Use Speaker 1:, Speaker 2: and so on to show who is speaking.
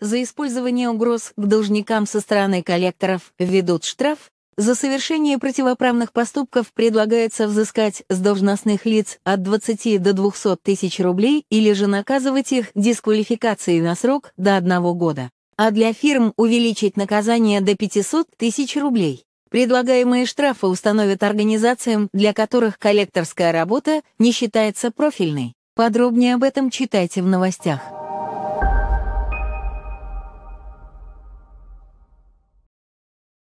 Speaker 1: за использование угроз к должникам со стороны коллекторов введут штраф, за совершение противоправных поступков предлагается взыскать с должностных лиц от 20 до 200 тысяч рублей или же наказывать их дисквалификацией на срок до одного года. А для фирм увеличить наказание до 500 тысяч рублей. Предлагаемые штрафы установят организациям, для которых коллекторская работа не считается профильной. Подробнее об этом читайте в новостях.